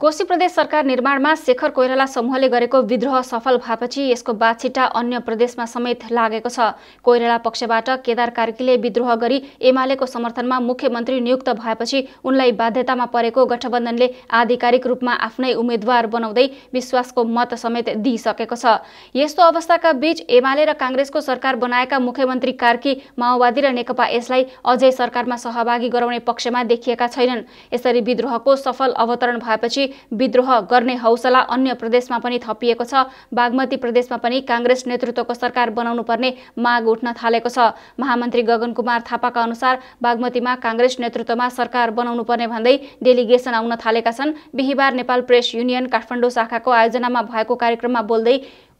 कोशी प्रदेश सरकार निर्माणमा शेखर कोइराला समूहले गरेको विद्रोह सफल भएपछि यसको बाछिटा अन्य प्रदेशमा समेत लागेको छ कोइराला पक्षबाट केदार कार्कीले विद्रोह गरी एमालेको समर्थनमा मुख्यमन्त्री नियुक्त भएपछि उनलाई बाध्यतामा परेको गठबन्धनले आधिकारिक रूपमा आफ्नै उम्मेद्वार बनाउँदै विश्वासको मत समेत दिइसकेको छ यस्तो अवस्थाका बीच एमाले र काङ्ग्रेसको सरकार बनाएका मुख्यमन्त्री कार्की माओवादी र नेकपा यसलाई अझै सरकारमा सहभागी गराउने पक्षमा देखिएका छैनन् यसरी विद्रोहको सफल अवतरण भएपछि विद्रोह गर्ने हौसला अन्य प्रदेशमा पनि थपिएको छ बागमती प्रदेशमा पनि काङ्ग्रेस नेतृत्वको सरकार बनाउनु पर्ने माग उठ्न थालेको छ महामन्त्री गगन कुमार थापाका अनुसार बागमतीमा काङ्ग्रेस नेतृत्वमा सरकार बनाउनु पर्ने भन्दै डेलिगेसन आउन थालेका छन् बिहिबार नेपाल प्रेस युनियन काठमाडौँ शाखाको आयोजनामा भएको कार्यक्रममा बोल्दै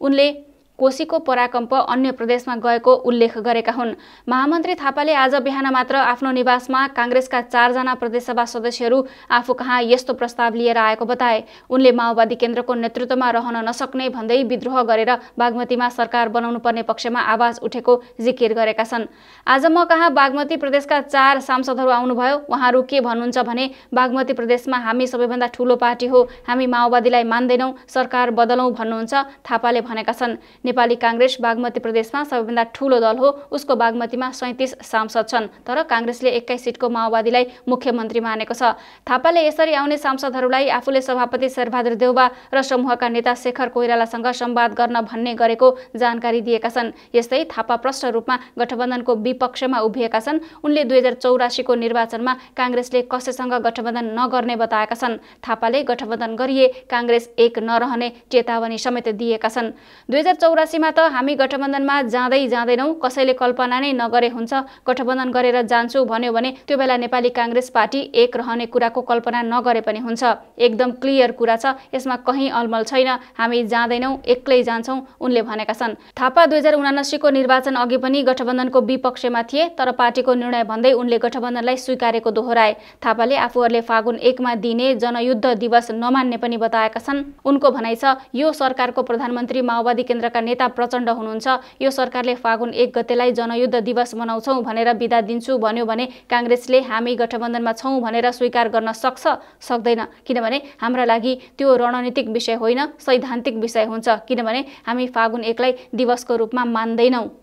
उनले कोशीको पराकम्प अन्य प्रदेशमा गएको उल्लेख गरेका हुन् महामन्त्री थापाले आज बिहान मात्र आफ्नो निवासमा काङ्ग्रेसका चारजना प्रदेशसभा सदस्यहरू आफू कहाँ यस्तो प्रस्ताव लिएर आएको बताए उनले माओवादी केन्द्रको नेतृत्वमा रहन नसक्ने भन्दै विद्रोह गरेर बागमतीमा सरकार बनाउनु पर्ने पक्षमा आवाज उठेको जिकिर गरेका छन् आज म कहाँ बागमती प्रदेशका चार सांसदहरू आउनुभयो उहाँहरू के भन्नुहुन्छ भने बागमती प्रदेशमा हामी सबैभन्दा ठुलो पार्टी हो हामी माओवादीलाई मान्दैनौँ सरकार बदलौँ भन्नुहुन्छ थापाले भनेका छन् नेपाली काङ्ग्रेस बागमती प्रदेशमा सबैभन्दा ठुलो दल हो उसको बागमतीमा सैतिस सांसद छन् तर काङ्ग्रेसले एक्काइस सिटको माओवादीलाई मुख्यमन्त्री मानेको छ थापाले यसरी आउने सांसदहरूलाई आफूले सभापति शेरबहादुर देउवा र समूहका नेता शेखर कोइरालासँग सम्वाद गर्न भन्ने गरेको जानकारी दिएका छन् यस्तै थापा प्रष्ट रूपमा गठबन्धनको विपक्षमा उभिएका छन् उनले दुई हजार चौरासीको निर्वाचनमा काङ्ग्रेसले कसैसँग गठबन्धन नगर्ने बताएका छन् थापाले गठबन्धन गरिए काङ्ग्रेस एक नरहने चेतावनी समेत दिएका छन् दुई चौरासीमा त हामी गठबन्धनमा जाँदै जाँदैनौँ कसैले कल्पना नै नगरे हुन्छ गठबन्धन गरेर जान्छु भन्यो भने त्यो बेला नेपाली काङ्ग्रेस पार्टी एक रहने कुराको कल्पना नगरे पनि हुन्छ एकदम क्लियर कुरा छ यसमा कहीँ अलमल छैन हामी जाँदैनौँ एक्लै जान्छौँ उनले भनेका छन् थापा दुई हजार उनासीको निर्वाचन अघि पनि गठबन्धनको विपक्षमा थिए तर पार्टीको निर्णय भन्दै उनले गठबन्धनलाई स्वीकारेको दोहोराए थापाले आफूहरूले फागुन एकमा दिने जनयुद्ध दिवस नमान्ने पनि बताएका छन् उनको भनाइ छ यो सरकारको प्रधानमन्त्री माओवादी केन्द्रका सरकारका नेता प्रचण्ड हुनुहुन्छ यो सरकारले फागुन एक गतेलाई जनयुद्ध दिवस मनाउँछौँ भनेर विदा दिन्छु भन्यो भने काङ्ग्रेसले हामी गठबन्धनमा छौँ भनेर स्वीकार गर्न सक्छ सक्दैन किनभने हाम्रा लागि त्यो रणनीतिक विषय होइन सैद्धान्तिक विषय हुन्छ किनभने हामी फागुन एकलाई दिवसको रूपमा मान्दैनौँ